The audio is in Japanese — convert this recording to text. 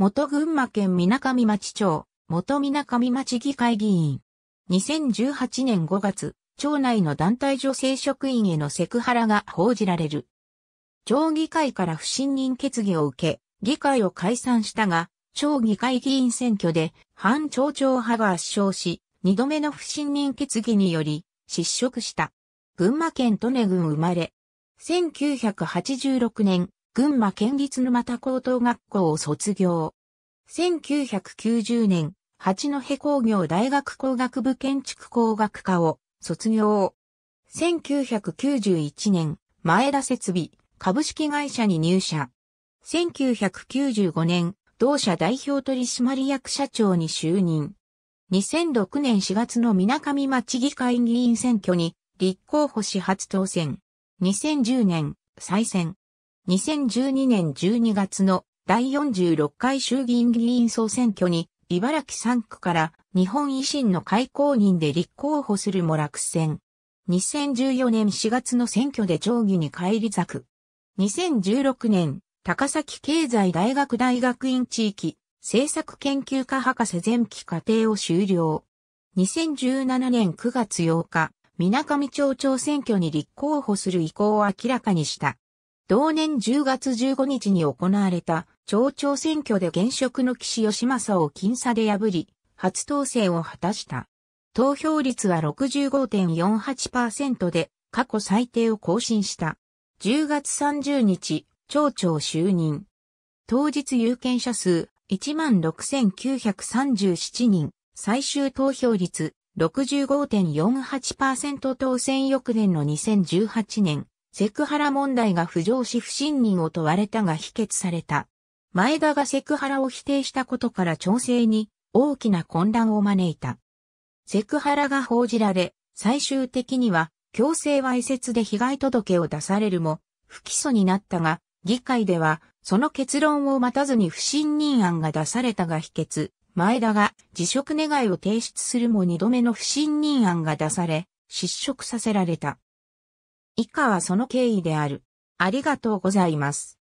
元群馬県水上町町、元水上町議会議員。2018年5月、町内の団体女性職員へのセクハラが報じられる。町議会から不信任決議を受け、議会を解散したが、町議会議員選挙で反町長派が圧勝し、二度目の不信任決議により失職した。群馬県利根郡生まれ。1986年、群馬県立沼田高等学校を卒業。1990年、八戸工業大学工学部建築工学科を卒業。1991年、前田設備株式会社に入社。1995年、同社代表取締役社長に就任。2006年4月の水上町議会議員選挙に立候補し初当選。2010年、再選。2012年12月の第46回衆議院議員総選挙に、茨城3区から日本維新の会公認で立候補するも落選。2014年4月の選挙で定議に返り咲く。2016年、高崎経済大学大学院地域政策研究科博士前期課程を終了。2017年9月8日、水上町長選挙に立候補する意向を明らかにした。同年10月15日に行われた町長選挙で現職の岸義正を僅差で破り、初当選を果たした。投票率は65.48%で過去最低を更新した。10月30日、町長就任。当日有権者数16,937人、最終投票率65.48%当選翌年の2018年セクハラ問題が浮上し不信任を問われたが否決された。前田がセクハラを否定したことから調整に大きな混乱を招いた。セクハラが報じられ、最終的には強制わいせつで被害届を出されるも、不起訴になったが、議会では、その結論を待たずに不信任案が出されたが否決。前田が辞職願を提出するも二度目の不信任案が出され、失職させられた。以下はその経緯である。ありがとうございます。